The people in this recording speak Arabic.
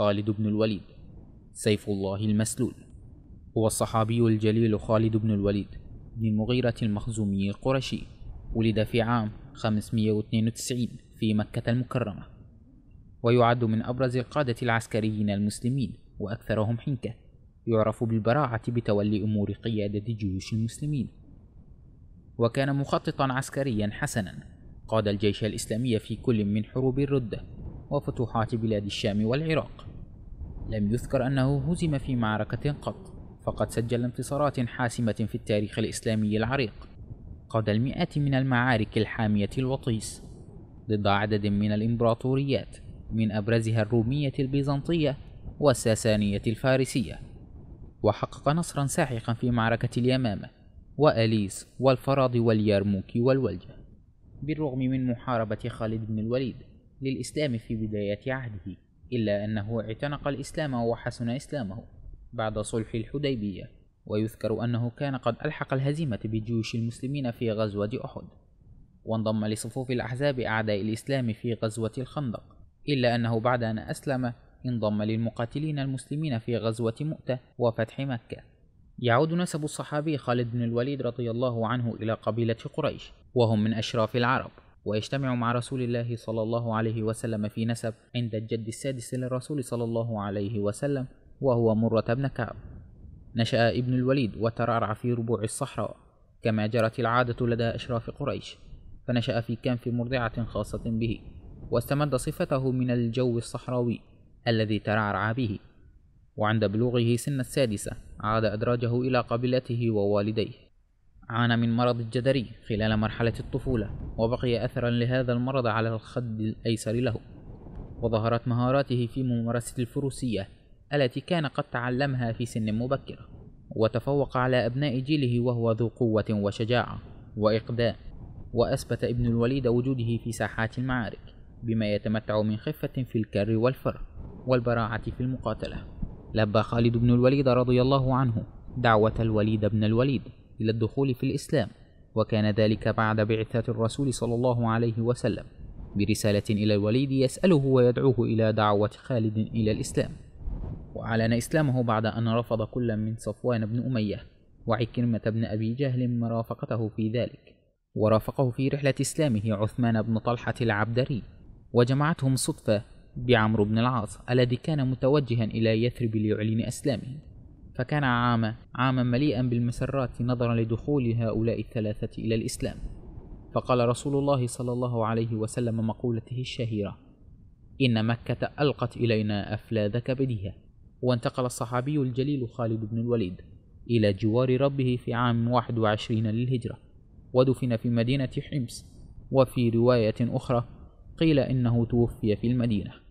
خالد بن الوليد سيف الله المسلول هو الصحابي الجليل خالد بن الوليد بن المغيرة المخزومي القرشي ولد في عام 592 في مكة المكرمة ويعد من أبرز القادة العسكريين المسلمين وأكثرهم حنكة يعرف بالبراعة بتولي أمور قيادة جيوش المسلمين وكان مخططا عسكريا حسنا قاد الجيش الإسلامي في كل من حروب الردة وفتوحات بلاد الشام والعراق لم يذكر أنه هزم في معركة قط فقد سجل انتصارات حاسمة في التاريخ الإسلامي العريق قاد المئات من المعارك الحامية الوطيس ضد عدد من الإمبراطوريات من أبرزها الرومية البيزنطية والساسانية الفارسية وحقق نصرا ساحقا في معركة اليمامة وأليس والفراض واليرموك والولجة بالرغم من محاربة خالد بن الوليد للإسلام في بداية عهده إلا أنه اعتنق الإسلام وحسن إسلامه بعد صلح الحديبية ويذكر أنه كان قد ألحق الهزيمة بجيوش المسلمين في غزوة أحد وانضم لصفوف الأحزاب أعداء الإسلام في غزوة الخندق إلا أنه بعد أن أسلم انضم للمقاتلين المسلمين في غزوة مؤتة وفتح مكة يعود نسب الصحابي خالد بن الوليد رضي الله عنه إلى قبيلة قريش وهم من أشراف العرب ويجتمع مع رسول الله صلى الله عليه وسلم في نسب عند الجد السادس للرسول صلى الله عليه وسلم وهو مرة بن كعب نشأ ابن الوليد وترعرع في ربوع الصحراء كما جرت العادة لدى أشراف قريش فنشأ في كنف مرضعة خاصة به واستمد صفته من الجو الصحراوي الذي ترعرع به وعند بلوغه سن السادسة عاد أدراجه إلى قبيلته ووالديه عانى من مرض الجدري خلال مرحلة الطفولة وبقي أثرا لهذا المرض على الخد الأيسر له وظهرت مهاراته في ممارسة الفروسية التي كان قد تعلمها في سن مبكرة وتفوق على أبناء جيله وهو ذو قوة وشجاعة وإقدام وأثبت ابن الوليد وجوده في ساحات المعارك بما يتمتع من خفة في الكر والفر والبراعة في المقاتلة لبى خالد بن الوليد رضي الله عنه دعوة الوليد بن الوليد إلى الدخول في الإسلام وكان ذلك بعد بعثة الرسول صلى الله عليه وسلم برسالة إلى الوليد يسأله ويدعوه إلى دعوة خالد إلى الإسلام وأعلن إسلامه بعد أن رفض كل من صفوان بن أمية وعكرمة بن أبي جهل مرافقته في ذلك ورافقه في رحلة إسلامه عثمان بن طلحة العبدري وجمعتهم صدفة بعمرو بن العاص الذي كان متوجها إلى يثرب ليعلن أسلامه فكان عاما عاما مليئا بالمسرات نظرا لدخول هؤلاء الثلاثة إلى الإسلام فقال رسول الله صلى الله عليه وسلم مقولته الشهيرة إن مكة ألقت إلينا أفلاذ كبدها وانتقل الصحابي الجليل خالد بن الوليد إلى جوار ربه في عام 21 للهجرة ودفن في مدينة حمص وفي رواية أخرى قيل إنه توفي في المدينة